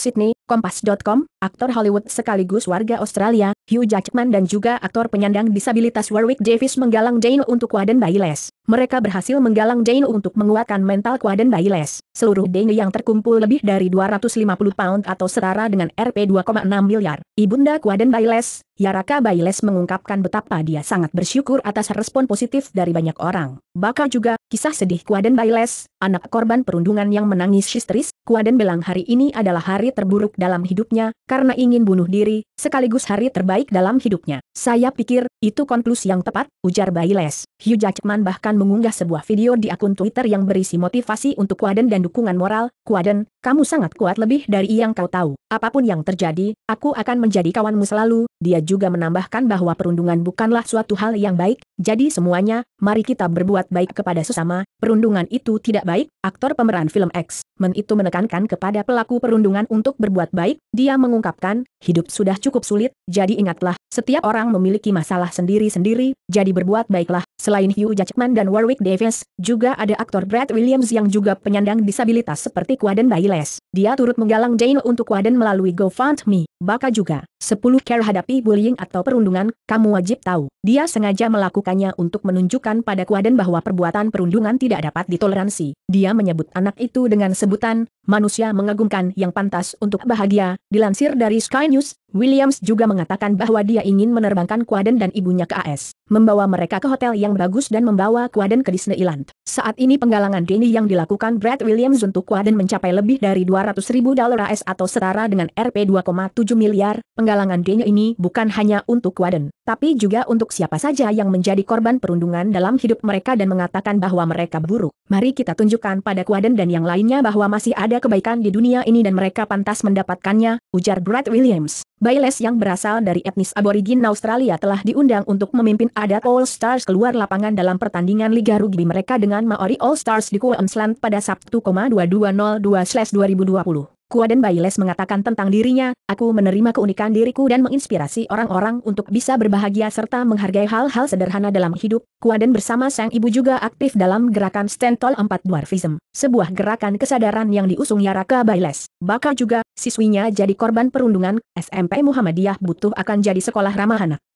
Sydney, Kompas.com, aktor Hollywood sekaligus warga Australia, Hugh Jackman dan juga aktor penyandang disabilitas Warwick Davis menggalang Jane untuk Waden Bayless. Mereka berhasil menggalang Jane untuk menguatkan mental Waden Bayless. Seluruh Dane yang terkumpul lebih dari 250 pound atau setara dengan Rp 2,6 miliar. Ibunda Waden Bayless, Yaraka Bayless mengungkapkan betapa dia sangat bersyukur atas respon positif dari banyak orang. Bakal juga, kisah sedih Waden Bayless, anak korban perundungan yang menangis histeris, Waden bilang hari ini adalah hari terburuk dalam hidupnya, karena ingin bunuh diri, sekaligus hari terbaik dalam hidupnya. Saya pikir, itu konklusi yang tepat, ujar Bailes. Hugh Jackman bahkan mengunggah sebuah video di akun Twitter yang berisi motivasi untuk Quaden dan dukungan moral, Quaden, kamu sangat kuat lebih dari yang kau tahu. Apapun yang terjadi, aku akan menjadi kawanmu selalu. Dia juga menambahkan bahwa perundungan bukanlah suatu hal yang baik, jadi semuanya, mari kita berbuat baik kepada sesama. Perundungan itu tidak baik, aktor pemeran film X, men itu menekankan kepada pelaku perundungan untuk untuk berbuat baik, dia mengungkapkan, hidup sudah cukup sulit, jadi ingatlah, setiap orang memiliki masalah sendiri-sendiri, jadi berbuat baiklah. Selain Hugh Jackman dan Warwick Davis, juga ada aktor Brad Williams yang juga penyandang disabilitas seperti Quaden Bayless. Dia turut menggalang Jane untuk Quaden melalui GoFundMe. Baka juga, 10 care hadapi bullying atau perundungan, kamu wajib tahu. Dia sengaja melakukannya untuk menunjukkan pada Quaden bahwa perbuatan perundungan tidak dapat ditoleransi. Dia menyebut anak itu dengan sebutan, manusia mengagumkan yang pantas untuk bahagia, dilansir dari Sky News, Williams juga mengatakan mengatakan bahwa dia ingin menerbangkan Kuaden dan ibunya ke AS, membawa mereka ke hotel yang bagus dan membawa Kuaden ke Disneyland. Saat ini penggalangan Denny yang dilakukan Brad Williams untuk Kuaden mencapai lebih dari 200 ribu dolar AS atau setara dengan RP 2,7 miliar. Penggalangan Denny ini bukan hanya untuk Kuaden, tapi juga untuk siapa saja yang menjadi korban perundungan dalam hidup mereka dan mengatakan bahwa mereka buruk. Mari kita tunjukkan pada Kuaden dan yang lainnya bahwa masih ada kebaikan di dunia ini dan mereka pantas mendapatkannya, ujar Brad Williams. Bayless yang berasal dari etnis aborigin Australia telah diundang untuk memimpin adat All Stars keluar lapangan dalam pertandingan Liga Rugby mereka dengan Maori All Stars di Queensland pada Sabtu, 2202-2020. Kuaden Bayles mengatakan tentang dirinya, aku menerima keunikan diriku dan menginspirasi orang-orang untuk bisa berbahagia serta menghargai hal-hal sederhana dalam hidup. Kuaden bersama sang ibu juga aktif dalam gerakan Stentol 4 Dwarfism, sebuah gerakan kesadaran yang diusung Yaraka Bayles. Bakal juga, siswinya jadi korban perundungan, SMP Muhammadiyah butuh akan jadi sekolah ramah anak.